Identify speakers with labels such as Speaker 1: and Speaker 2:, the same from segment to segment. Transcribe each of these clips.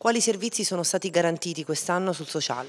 Speaker 1: Quali servizi sono stati garantiti quest'anno sul sociale?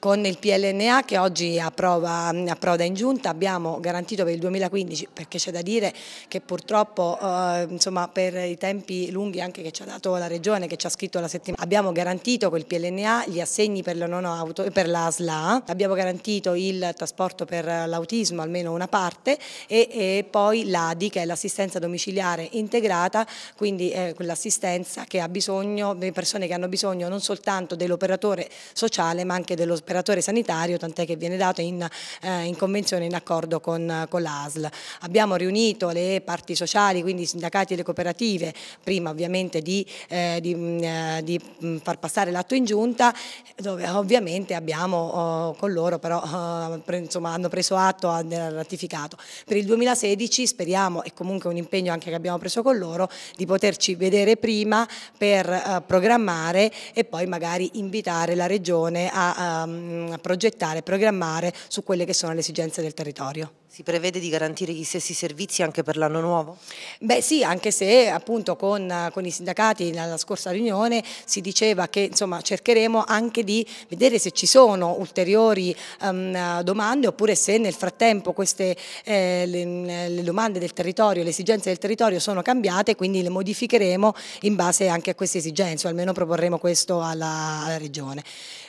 Speaker 1: Con il PLNA che oggi approva, approda in giunta abbiamo garantito per il 2015, perché c'è da dire che purtroppo eh, insomma, per i tempi lunghi anche che ci ha dato la Regione, che ci ha scritto la settimana, abbiamo garantito col PLNA gli assegni per, auto, per la SLA, abbiamo garantito il trasporto per l'autismo almeno una parte e, e poi l'ADI che è l'assistenza domiciliare integrata, quindi eh, quell'assistenza che ha bisogno, delle persone che hanno bisogno non soltanto dell'operatore sociale ma anche dello sbaglio operatore sanitario, tant'è che viene dato in, eh, in convenzione in accordo con, con l'ASL. Abbiamo riunito le parti sociali, quindi i sindacati e le cooperative, prima ovviamente di, eh, di, mm, eh, di mm, far passare l'atto in giunta, dove ovviamente abbiamo oh, con loro però oh, pre, insomma, hanno preso atto, e ratificato. Per il 2016 speriamo, e comunque un impegno anche che abbiamo preso con loro, di poterci vedere prima per eh, programmare e poi magari invitare la Regione a, a ehm, Ehm, progettare, programmare su quelle che sono le esigenze del territorio. Si prevede di garantire gli stessi servizi anche per l'anno nuovo? Beh sì, anche se appunto con, con i sindacati nella scorsa riunione si diceva che insomma, cercheremo anche di vedere se ci sono ulteriori um, domande oppure se nel frattempo queste, eh, le, le, domande del territorio, le esigenze del territorio sono cambiate quindi le modificheremo in base anche a queste esigenze o almeno proporremo questo alla, alla Regione.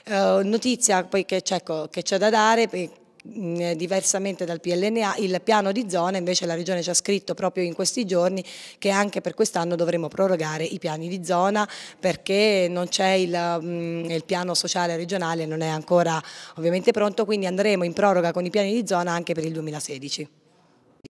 Speaker 1: Uh, notizia poi che c'è ecco, da dare eh, diversamente dal PLNA, il piano di zona invece la Regione ci ha scritto proprio in questi giorni che anche per quest'anno dovremo prorogare i piani di zona perché non c'è il, il, piano sociale regionale, non è ancora ovviamente pronto, quindi andremo in proroga con i piani di zona anche per il 2016.